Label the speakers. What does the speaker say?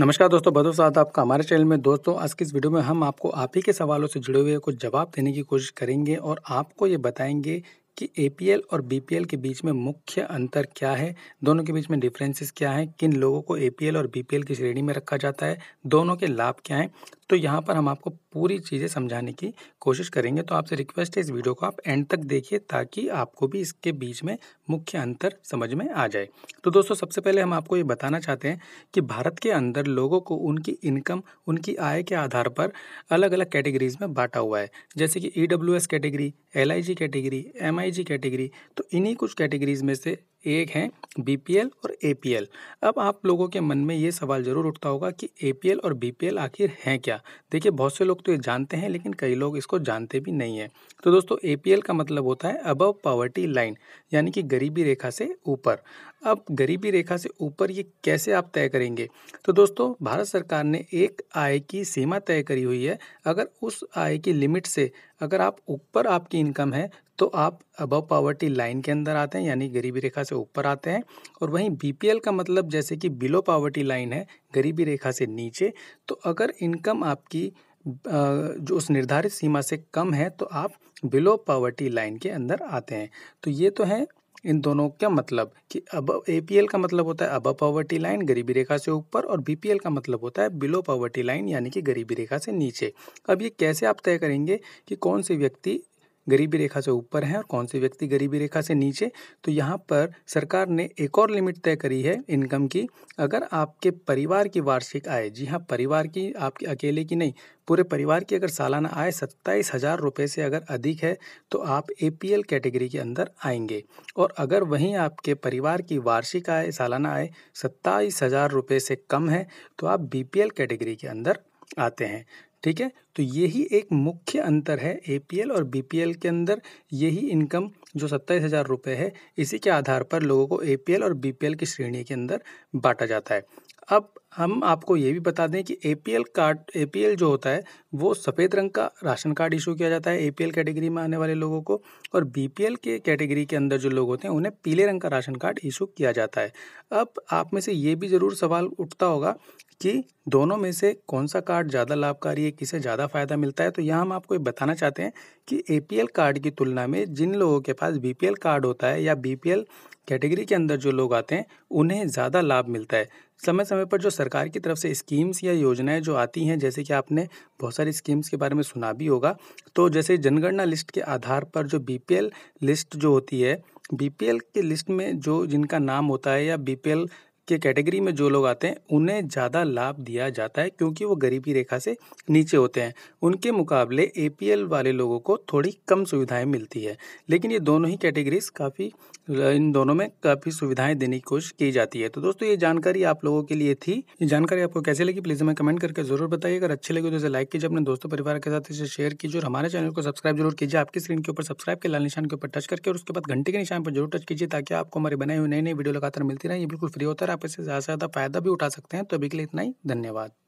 Speaker 1: नमस्कार दोस्तों बदो साथ आपका हमारे चैनल में दोस्तों आज की इस वीडियो में हम आपको आप ही के सवालों से जुड़े हुए कुछ जवाब देने की कोशिश करेंगे और आपको ये बताएंगे कि ए और बी के बीच में मुख्य अंतर क्या है दोनों के बीच में डिफरेंसेस क्या हैं किन लोगों को ए और बी की श्रेणी में रखा जाता है दोनों के लाभ क्या हैं तो यहाँ पर हम आपको पूरी चीज़ें समझाने की कोशिश करेंगे तो आपसे रिक्वेस्ट है इस वीडियो को आप एंड तक देखिए ताकि आपको भी इसके बीच में मुख्य अंतर समझ में आ जाए तो दोस्तों सबसे पहले हम आपको ये बताना चाहते हैं कि भारत के अंदर लोगों को उनकी इनकम उनकी आय के आधार पर अलग अलग कैटेगरीज में बांटा हुआ है जैसे कि E e category L category M category तो इन्हीं कुछ कैटेगरीज में से एक हैं बीपीएल और एपीएल अब आप लोगों के मन में ये सवाल ज़रूर उठता होगा कि एपीएल और बीपीएल आखिर हैं क्या देखिए बहुत से लोग तो ये जानते हैं लेकिन कई लोग इसको जानते भी नहीं हैं तो दोस्तों एपीएल का मतलब होता है अबव पॉवर्टी लाइन यानी कि गरीबी रेखा से ऊपर अब गरीबी रेखा से ऊपर ये कैसे आप तय करेंगे तो दोस्तों भारत सरकार ने एक आय की सीमा तय करी हुई है अगर उस आय की लिमिट से अगर आप ऊपर आपकी इनकम है तो आप अबव पावर्टी लाइन के अंदर आते हैं यानी गरीबी रेखा से ऊपर आते हैं और वहीं बी का मतलब जैसे कि बिलो पावर्टी लाइन है गरीबी रेखा से नीचे तो अगर इनकम आपकी जो उस निर्धारित सीमा से कम है तो आप बिलो पावर्टी लाइन के अंदर आते हैं तो ये तो हैं इन दोनों का मतलब कि अब ए पी एल का मतलब होता है अब पॉवर्टी लाइन गरीबी रेखा से ऊपर और बी पी एल का मतलब होता है बिलो पॉवर्टी लाइन यानी कि गरीबी रेखा से नीचे अब ये कैसे आप तय करेंगे कि कौन से व्यक्ति गरीबी रेखा से ऊपर हैं और कौन से व्यक्ति गरीबी रेखा से नीचे तो यहाँ पर सरकार ने एक और लिमिट तय करी है इनकम की अगर आपके परिवार की वार्षिक आय जी हाँ परिवार की आपके अकेले की नहीं पूरे परिवार की अगर सालाना आय सत्ताईस हज़ार रुपये से अगर अधिक है तो आप ए कैटेगरी के अंदर आएंगे और अगर वहीं आपके परिवार की वार्षिक आय सालाना आय सत्ताईस हज़ार रुपये से कम है तो आप बी कैटेगरी के अंदर आते हैं ठीक है तो यही एक मुख्य अंतर है एपीएल और बीपीएल के अंदर यही इनकम जो सत्ताईस हज़ार रुपये है इसी के आधार पर लोगों को एपीएल और बीपीएल की श्रेणी के अंदर बांटा जाता है अब हम आपको ये भी बता दें कि ए कार्ड ए जो होता है वो सफ़ेद रंग का राशन कार्ड इशू किया जाता है ए कैटेगरी में आने वाले लोगों को और बी के कैटेगरी के अंदर जो लोग होते हैं उन्हें पीले रंग का राशन कार्ड इशू किया जाता है अब आप में से ये भी ज़रूर सवाल उठता होगा कि दोनों में से कौन सा कार्ड ज़्यादा लाभकारी है किसे ज़्यादा फ़ायदा मिलता है तो यहाँ हम आपको ये बताना चाहते हैं कि ए कार्ड की तुलना में जिन लोगों के पास बी कार्ड होता है या बी कैटेगरी के अंदर जो लोग आते हैं उन्हें ज़्यादा लाभ मिलता है समय समय पर जो सरकार की तरफ से स्कीम्स या योजनाएं जो आती हैं जैसे कि आपने बहुत सारी स्कीम्स के बारे में सुना भी होगा तो जैसे जनगणना लिस्ट के आधार पर जो बी लिस्ट जो होती है बी के लिस्ट में जो जिनका नाम होता है या बी के कैटेगरी में जो लोग आते हैं उन्हें ज़्यादा लाभ दिया जाता है क्योंकि वो गरीबी रेखा से नीचे होते हैं उनके मुकाबले ए वाले लोगों को थोड़ी कम सुविधाएं मिलती है लेकिन ये दोनों ही कैटेगरीज काफ़ी इन दोनों में काफ़ी सुविधाएं देने की कोशिश की जाती है तो दोस्तों ये जानकारी आप लोगों के लिए थी ये जानकारी आपको कैसे लगी प्लीज़ हमें कमेंट करके जरूर बताइए अगर अच्छी लगी तो इसे लाइक कीजिए अपने दोस्तों परिवार के साथ इसे शेयर कीजिए और हमारे चैनल को सब्सक्राइब जरूर कीजिए आपकी स्क्रीन के ऊपर सब्सक्राइब के लाल निशान के ऊपर टच करके और उसके बाद घंटे के निशान पर जरूर टच कीजिए ताकि आपको हमारे बनाए हुए नई नई वीडियो लगातार मिलती रहे ये बिल्कुल फ्री होता है आप इससे ज़्यादा से ज़्यादा फ़ायदा भी उठा सकते हैं तो अभी के लिए इतना ही धन्यवाद